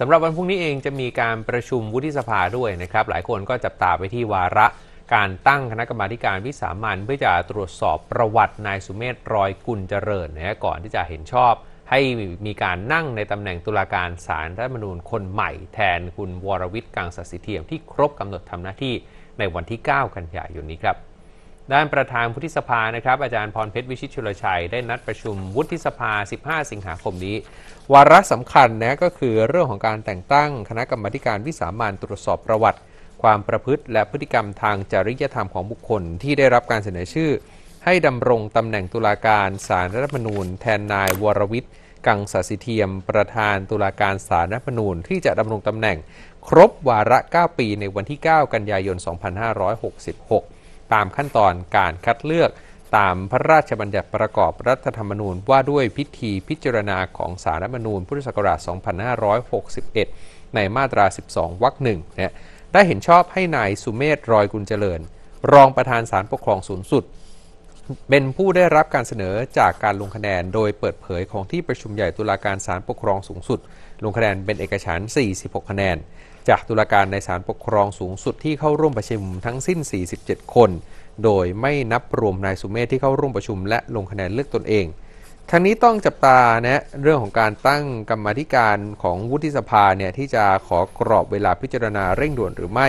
สำหรับวันพรุ่งนี้เองจะมีการประชุมวุฒิสภาด้วยนะครับ หลายคนก็จับตาไปที่วาระการตั้งคณะกรรมาการวิสามันเพื่อจะตรวจสอบประวัตินายสุเมธรอยกุลเจริญนะก่อนที่จะเห็นชอบให้มีการนั่งในตำแหน่งตุลาการศาลรัฐธรรมนูญคนใหม่แทนคุณวรวิทย์กังสสิเทียมที่ครบกำหนดทำหน้าที่ในวันที่9กันยายนนี้ครับด้านประธานวุฒิสภานะครับ อาจารย์พรเพชร วิชิตชุลชัยได้นัดประชุมวุฒิสภา 15 สิงหาคมนี้ วาระสำคัญนะก็คือ เรื่องของการแต่งตั้งคณะกรรมการวิสามันตรวจสอบประวัติ ความประพฤติ และพฤติกรรมทางจริยธรรมของบุคคลที่ได้รับการเสนอชื่อ ให้ดำรงตำแหน่งตุลาการสารรัฐธรรมนูญ แทนนายวรวิทย์กังสสิเทียม ประธานตุลาการสารรัฐธรรมนูญ ที่จะดำรงตำแหน่ง ครบวาระ 9 ปีในวันที่ 9 กันยายน 2566ตามขั้นตอนการคัดเลือกตามพระราชบัญญัติประกอบรัฐธรรมนูญ ว่าด้วยพิธีพิจารณาของสารรัฐธรรมนูญพุทธศักราช 2561 ในมาตรา 12 วรรคหนึ่งเนี่ยได้เห็นชอบให้นายสุเมธรอยกุลเจริญ รองประธานสารปกครองสูงสุดเป็นผู้ได้รับการเสนอจากการลงคะแนน โดยเปิดเผยของที่ประชุมใหญ่ตุลาการศาลปกครองสูงสุด ลงคะแนนเป็นเอกฉันท์ 46 คะแนน จากตุลาการในศาลปกครองสูงสุดที่เข้าร่วมประชุมทั้งสิ้น 47 คน โดยไม่นับรวมนายสุเมธที่เข้าร่วมประชุม และลงคะแนนเลือกตนเองทั้งนี้ต้องจับตาเนะเรื่องของการตั้งกรรมธิการของวุฒิสภาเนี่ยที่จะขอกรอบเวลาพิจารณาเร่งด่วนหรือไม่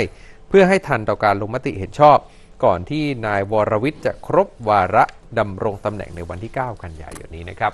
เพื่อให้ทันต่อการลงมติเห็นชอบก่อนที่นายวรวิทย์จะครบวาระดำรงตำแหน่งในวันที่ 9 กันยายนนี้นะครับ